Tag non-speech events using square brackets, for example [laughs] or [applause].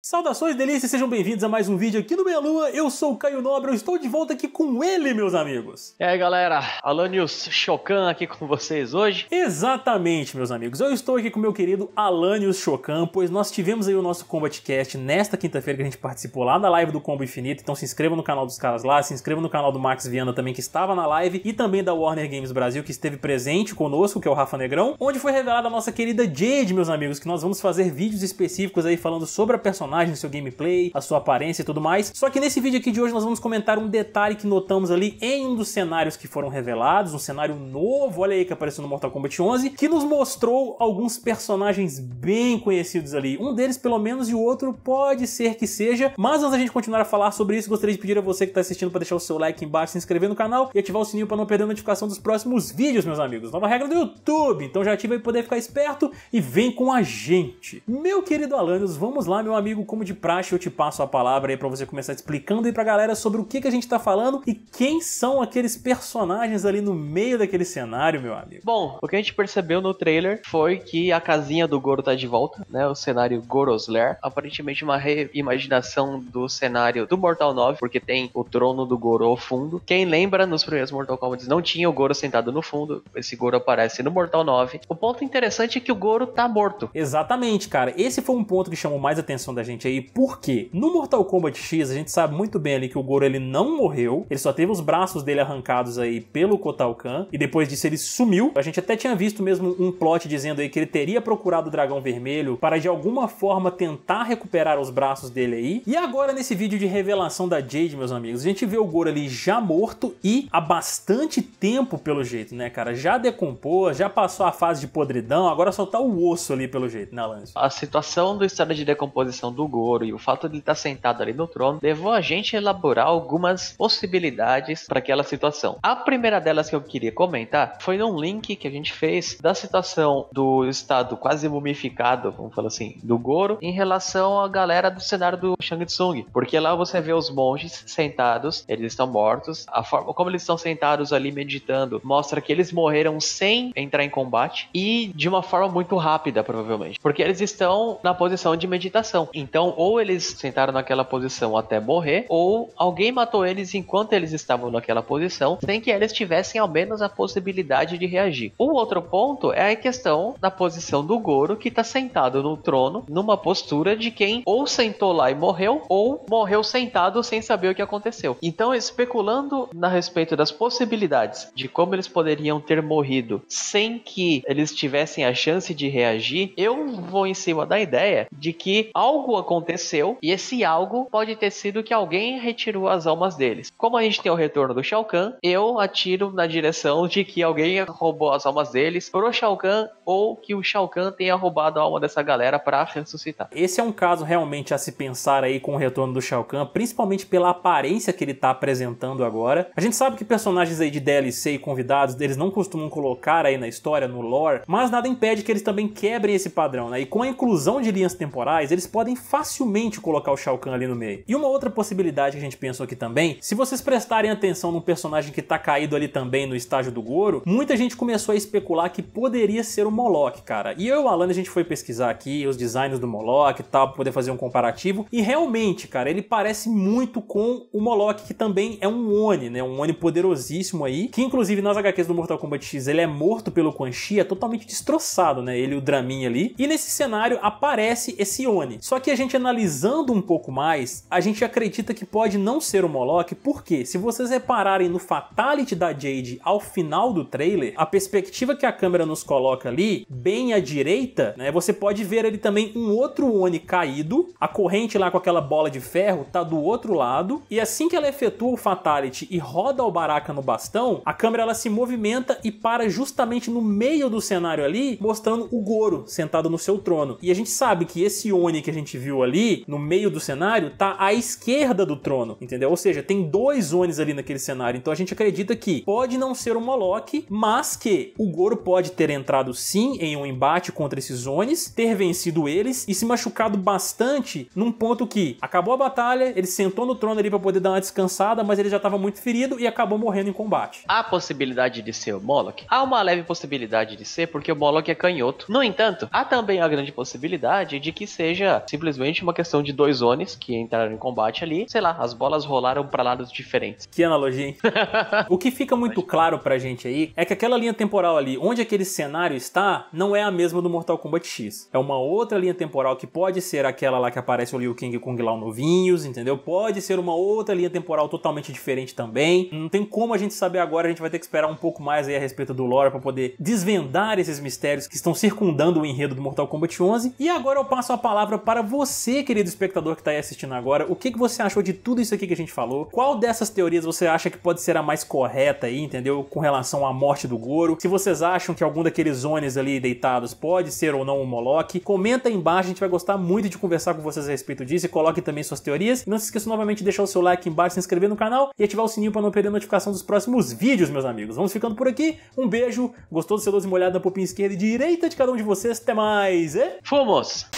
Saudações delícias, sejam bem-vindos a mais um vídeo aqui no Meia Lua, eu sou o Caio Nobre, eu estou de volta aqui com ele, meus amigos. E aí galera, Alanios Chocan aqui com vocês hoje. Exatamente, meus amigos, eu estou aqui com meu querido Alanios Chocan, pois nós tivemos aí o nosso Combat Cast nesta quinta-feira que a gente participou lá na live do Combo Infinito, então se inscreva no canal dos caras lá, se inscreva no canal do Max Viana também que estava na live e também da Warner Games Brasil que esteve presente conosco, que é o Rafa Negrão, onde foi revelada a nossa querida Jade, meus amigos, que nós vamos fazer vídeos específicos aí falando sobre a personagem personagem, seu gameplay, a sua aparência e tudo mais. Só que nesse vídeo aqui de hoje nós vamos comentar um detalhe que notamos ali em um dos cenários que foram revelados, um cenário novo, olha aí que apareceu no Mortal Kombat 11, que nos mostrou alguns personagens bem conhecidos ali. Um deles pelo menos e o outro pode ser que seja, mas antes da gente continuar a falar sobre isso, gostaria de pedir a você que está assistindo para deixar o seu like embaixo, se inscrever no canal e ativar o sininho para não perder a notificação dos próximos vídeos, meus amigos. Nova regra do YouTube, então já ativa aí poder ficar esperto e vem com a gente. Meu querido Alanios, vamos lá, meu amigo como de praxe, eu te passo a palavra aí para você começar explicando aí pra galera sobre o que, que a gente tá falando e quem são aqueles personagens ali no meio daquele cenário, meu amigo. Bom, o que a gente percebeu no trailer foi que a casinha do Goro tá de volta, né? O cenário Goro's Lair. Aparentemente uma reimaginação do cenário do Mortal 9, porque tem o trono do Goro ao fundo. Quem lembra, nos primeiros Mortal Kombat não tinha o Goro sentado no fundo. Esse Goro aparece no Mortal 9. O ponto interessante é que o Goro tá morto. Exatamente, cara. Esse foi um ponto que chamou mais atenção da gente aí por quê. No Mortal Kombat X, a gente sabe muito bem ali que o Goro ele não morreu, ele só teve os braços dele arrancados aí pelo Kotal Kahn, e depois disso ele sumiu. A gente até tinha visto mesmo um plot dizendo aí que ele teria procurado o Dragão Vermelho para de alguma forma tentar recuperar os braços dele aí. E agora nesse vídeo de revelação da Jade, meus amigos, a gente vê o Goro ali já morto e há bastante tempo pelo jeito, né, cara? Já decompôs, já passou a fase de podridão, agora só tá o osso ali pelo jeito, né, Lance? A situação do estado de decomposição do Goro e o fato de ele tá estar sentado ali no trono levou a gente a elaborar algumas possibilidades para aquela situação. A primeira delas que eu queria comentar foi um link que a gente fez da situação do estado quase mumificado, vamos falar assim, do Goro em relação à galera do cenário do Shang Tsung, porque lá você vê os monges sentados, eles estão mortos, a forma como eles estão sentados ali meditando mostra que eles morreram sem entrar em combate e de uma forma muito rápida, provavelmente, porque eles estão na posição de meditação. Então, ou eles sentaram naquela posição até morrer, ou alguém matou eles enquanto eles estavam naquela posição, sem que eles tivessem ao menos a possibilidade de reagir. O outro ponto é a questão da posição do Goro, que está sentado no trono, numa postura de quem ou sentou lá e morreu, ou morreu sentado sem saber o que aconteceu. Então, especulando a respeito das possibilidades de como eles poderiam ter morrido sem que eles tivessem a chance de reagir, eu vou em cima da ideia de que algo aconteceu e esse algo pode ter sido que alguém retirou as almas deles. Como a gente tem o retorno do Shao Kahn, eu atiro na direção de que alguém roubou as almas deles pro Shao Kahn ou que o Shao Kahn tenha roubado a alma dessa galera para ressuscitar. Esse é um caso realmente a se pensar aí com o retorno do Shao Kahn, principalmente pela aparência que ele tá apresentando agora. A gente sabe que personagens aí de DLC e convidados deles não costumam colocar aí na história, no lore, mas nada impede que eles também quebrem esse padrão, né? E com a inclusão de linhas temporais, eles podem facilmente colocar o Shao Kahn ali no meio. E uma outra possibilidade que a gente pensou aqui também, se vocês prestarem atenção num personagem que tá caído ali também no estágio do Goro, muita gente começou a especular que poderia ser o Moloch, cara. E eu e o Alan, a gente foi pesquisar aqui os designs do Moloch e tal, pra poder fazer um comparativo, e realmente, cara, ele parece muito com o Moloch, que também é um Oni, né? Um Oni poderosíssimo aí, que inclusive nas HQs do Mortal Kombat X ele é morto pelo Quan Chi, é totalmente destroçado, né? Ele o Dramin ali. E nesse cenário aparece esse Oni. Só que a gente analisando um pouco mais, a gente acredita que pode não ser o Moloch, porque se vocês repararem no Fatality da Jade ao final do trailer, a perspectiva que a câmera nos coloca ali, bem à direita, né, você pode ver ali também um outro Oni caído, a corrente lá com aquela bola de ferro tá do outro lado, e assim que ela efetua o Fatality e roda o Baraka no bastão, a câmera ela se movimenta e para justamente no meio do cenário ali, mostrando o Goro sentado no seu trono. E a gente sabe que esse Oni que a gente viu ali, no meio do cenário, tá à esquerda do trono, entendeu? Ou seja, tem dois Onis ali naquele cenário. Então a gente acredita que pode não ser o Moloch, mas que o Goro pode ter entrado sim em um embate contra esses Onis, ter vencido eles e se machucado bastante num ponto que acabou a batalha, ele sentou no trono ali para poder dar uma descansada, mas ele já estava muito ferido e acabou morrendo em combate. Há possibilidade de ser o Moloch? Há uma leve possibilidade de ser porque o Moloch é canhoto. No entanto, há também a grande possibilidade de que seja simplesmente simplesmente uma questão de dois zones que entraram em combate ali. Sei lá, as bolas rolaram para lados diferentes. Que analogia, hein? [laughs] o que fica muito claro pra gente aí é que aquela linha temporal ali, onde aquele cenário está, não é a mesma do Mortal Kombat X. É uma outra linha temporal que pode ser aquela lá que aparece o Liu Kang e Kung Lao novinhos, entendeu? Pode ser uma outra linha temporal totalmente diferente também. Não tem como a gente saber agora, a gente vai ter que esperar um pouco mais aí a respeito do lore para poder desvendar esses mistérios que estão circundando o enredo do Mortal Kombat 11. E agora eu passo a palavra para você você, querido espectador que está aí assistindo agora, o que, que você achou de tudo isso aqui que a gente falou? Qual dessas teorias você acha que pode ser a mais correta aí, entendeu? Com relação à morte do Goro? Se vocês acham que algum daqueles zones ali deitados pode ser ou não um Moloch, comenta aí embaixo, a gente vai gostar muito de conversar com vocês a respeito disso e coloque também suas teorias. E não se esqueça novamente de deixar o seu like embaixo, se inscrever no canal e ativar o sininho para não perder a notificação dos próximos vídeos, meus amigos. Vamos ficando por aqui, um beijo, gostou do seu doce molhado na popinha esquerda e direita de cada um de vocês, até mais! E... Fomos!